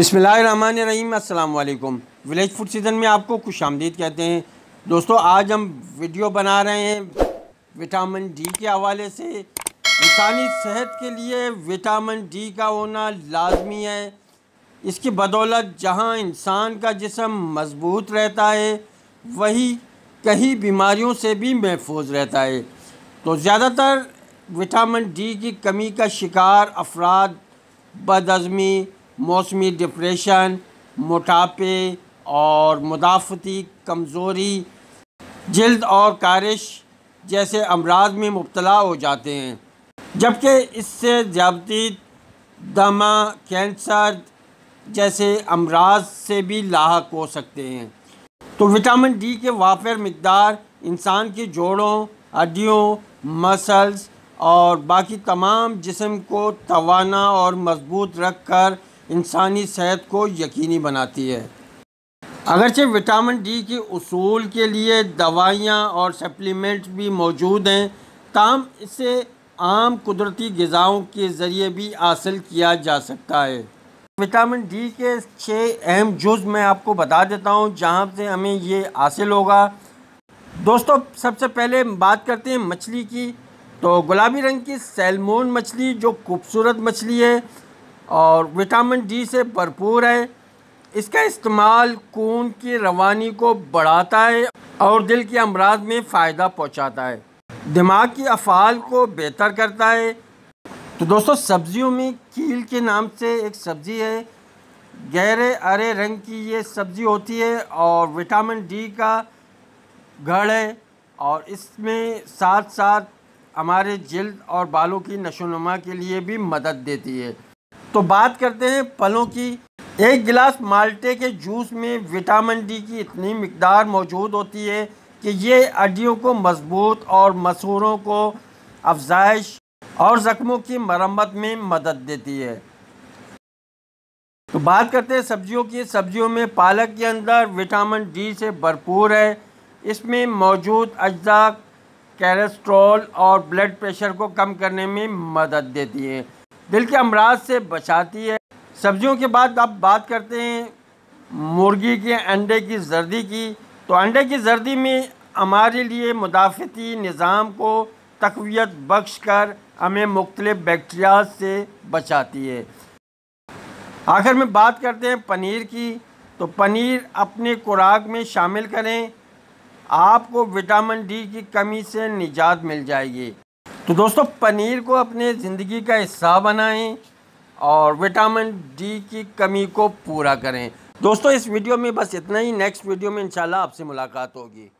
अस्सलाम वालेकुम village food season में आपको खुश आमदीद कहते हैं दोस्तों आज हम वीडियो बना रहे हैं विटामिन डी के हवाले से इंसानी सेहत के लिए विटामिन डी का होना लाजमी है इसकी बदौलत जहाँ इंसान का जिसम मजबूत रहता है वही कई बीमारियों से भी महफूज रहता है तो ज़्यादातर विटामिन डी की कमी का शिकार अफराद बदअज़मी मौसमी डिप्रेशन मोटापे और मुदाफ़ती कमज़ोरी जल्द और कारिश जैसे अमराज में मुबतला हो जाते हैं जबकि इससे ज़्यादती दमा कैंसर जैसे अमराज से भी लाक हो सकते हैं तो विटामिन डी के वाफर मकदार इंसान के जोड़ों हड्डियों मसल्स और बाकी तमाम जिसम को तोाना और मजबूत रख कर इंसानी सेहत को यकीनी बनाती है अगरचे विटामिन डी के असूल के लिए दवाइयाँ और सप्लीमेंट्स भी मौजूद हैं ताम इसे आम कुदरती गज़ाओं के ज़रिए भी हासिल किया जा सकता है विटामिन डी के छः अहम जुज मैं आपको बता देता हूँ जहाँ से हमें ये हासिल होगा दोस्तों सबसे पहले बात करते हैं मछली की तो गुलाबी रंग की सैलमोन मछली जो खूबसूरत मछली है और विटामिन डी से भरपूर है इसका इस्तेमाल खून की रवानी को बढ़ाता है और दिल के अमराज में फ़ायदा पहुंचाता है दिमाग की अफ़ाल को बेहतर करता है तो दोस्तों सब्जियों में कील के नाम से एक सब्ज़ी है गहरे अरे रंग की ये सब्ज़ी होती है और विटामिन डी का घड़ है और इसमें साथ साथ हमारे जल्द और बालों की नशोनुमा के लिए भी मदद देती है तो बात करते हैं फलों की एक गिलास माल्टे के जूस में विटामिन डी की इतनी मकदार मौजूद होती है कि ये अड्डियों को मजबूत और मसूरों को अफजाइश और ज़ख्मों की मरम्मत में मदद देती है तो बात करते हैं सब्जियों की सब्जियों में पालक के अंदर विटामिन डी से भरपूर है इसमें मौजूद अज्जा कैलेस्ट्रॉल और ब्लड प्रेशर को कम करने में मदद देती है दिल के अमराज से बचाती है सब्जियों के बाद आप बात करते हैं मुर्गी के अंडे की जर्दी की तो अंडे की जर्दी में हमारे लिए मुदाफ़ती निज़ाम को तकवीत बख्श कर हमें मुख्तल बैक्टीरिया से बचाती है आखिर में बात करते हैं पनीर की तो पनीर अपने खुराक में शामिल करें आपको विटामिन डी की कमी से निजात मिल जाएगी तो दोस्तों पनीर को अपने ज़िंदगी का हिस्सा बनाएं और विटामिन डी की कमी को पूरा करें दोस्तों इस वीडियो में बस इतना ही नेक्स्ट वीडियो में इंशाल्लाह आपसे मुलाकात होगी